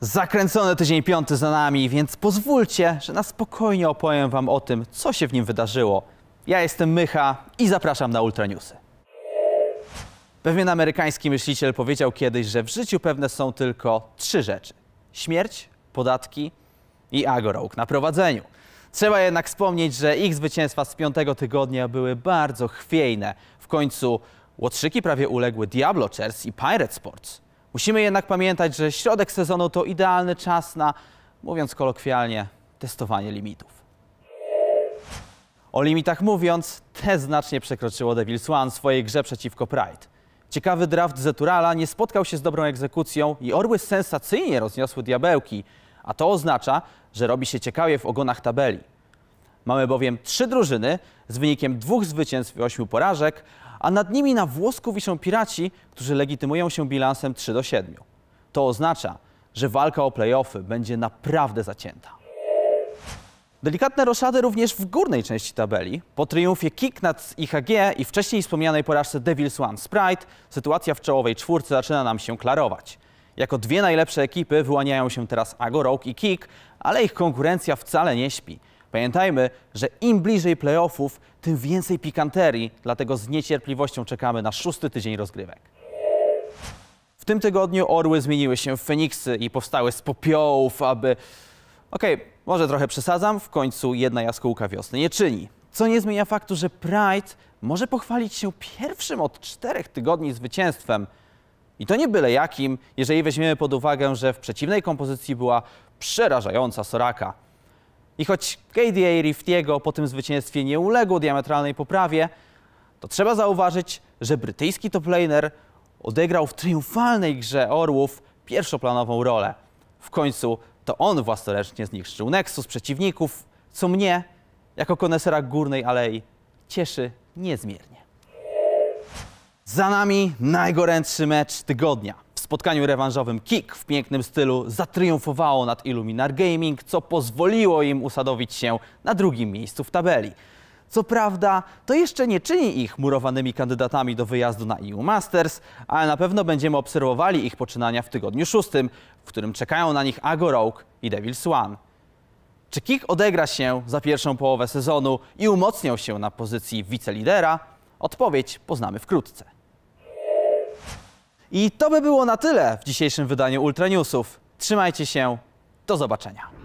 Zakręcony tydzień piąty za nami, więc pozwólcie, że na spokojnie opowiem Wam o tym, co się w nim wydarzyło. Ja jestem Mycha i zapraszam na Ultraniusy. Pewien amerykański myśliciel powiedział kiedyś, że w życiu pewne są tylko trzy rzeczy. Śmierć, podatki i agorok na prowadzeniu. Trzeba jednak wspomnieć, że ich zwycięstwa z piątego tygodnia były bardzo chwiejne. W końcu Łotrzyki prawie uległy Diablo Chairs i Pirate Sports. Musimy jednak pamiętać, że środek sezonu to idealny czas na, mówiąc kolokwialnie, testowanie limitów. O limitach mówiąc, te znacznie przekroczyło Devils One w swojej grze przeciwko Pride. Ciekawy draft Zeturala nie spotkał się z dobrą egzekucją i Orły sensacyjnie rozniosły diabełki, a to oznacza, że robi się ciekawie w ogonach tabeli. Mamy bowiem trzy drużyny z wynikiem dwóch zwycięstw i ośmiu porażek, a nad nimi na włosku wiszą piraci, którzy legitymują się bilansem 3 do 7. To oznacza, że walka o play-offy będzie naprawdę zacięta. Delikatne roszady również w górnej części tabeli. Po triumfie kick nad IHG i wcześniej wspomnianej porażce Devils One Sprite sytuacja w czołowej czwórce zaczyna nam się klarować. Jako dwie najlepsze ekipy wyłaniają się teraz Agorok i Kick, ale ich konkurencja wcale nie śpi. Pamiętajmy, że im bliżej playoffów, tym więcej pikanterii, dlatego z niecierpliwością czekamy na szósty tydzień rozgrywek. W tym tygodniu orły zmieniły się w Feniksy i powstały z popiołów, aby... Okej, okay, może trochę przesadzam, w końcu jedna jaskółka wiosny nie czyni. Co nie zmienia faktu, że Pride może pochwalić się pierwszym od czterech tygodni zwycięstwem. I to nie byle jakim, jeżeli weźmiemy pod uwagę, że w przeciwnej kompozycji była przerażająca Soraka. I choć KDA Riftiego po tym zwycięstwie nie uległo diametralnej poprawie, to trzeba zauważyć, że brytyjski toplaner odegrał w triumfalnej grze Orłów pierwszoplanową rolę. W końcu to on własnoręcznie zniszczył Nexus przeciwników, co mnie, jako konesera Górnej Alei, cieszy niezmiernie. Za nami najgorętszy mecz tygodnia spotkaniu rewanżowym Kick w pięknym stylu zatriumfowało nad Illuminar Gaming, co pozwoliło im usadowić się na drugim miejscu w tabeli. Co prawda, to jeszcze nie czyni ich murowanymi kandydatami do wyjazdu na EU Masters, ale na pewno będziemy obserwowali ich poczynania w tygodniu szóstym, w którym czekają na nich Ago Rogue i Devil Swan. Czy Kick odegra się za pierwszą połowę sezonu i umocnią się na pozycji wicelidera? Odpowiedź poznamy wkrótce. I to by było na tyle w dzisiejszym wydaniu Newsów. Trzymajcie się, do zobaczenia.